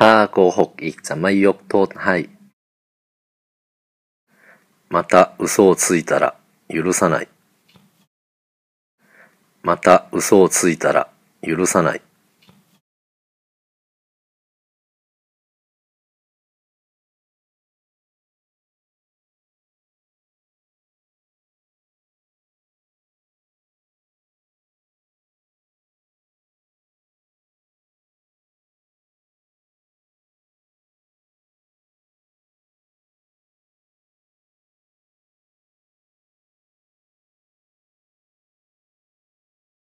ถ้าโกหกอีกจะไม่ยกโทษให้また嘘をついたら許さないまた嘘をついたら許さない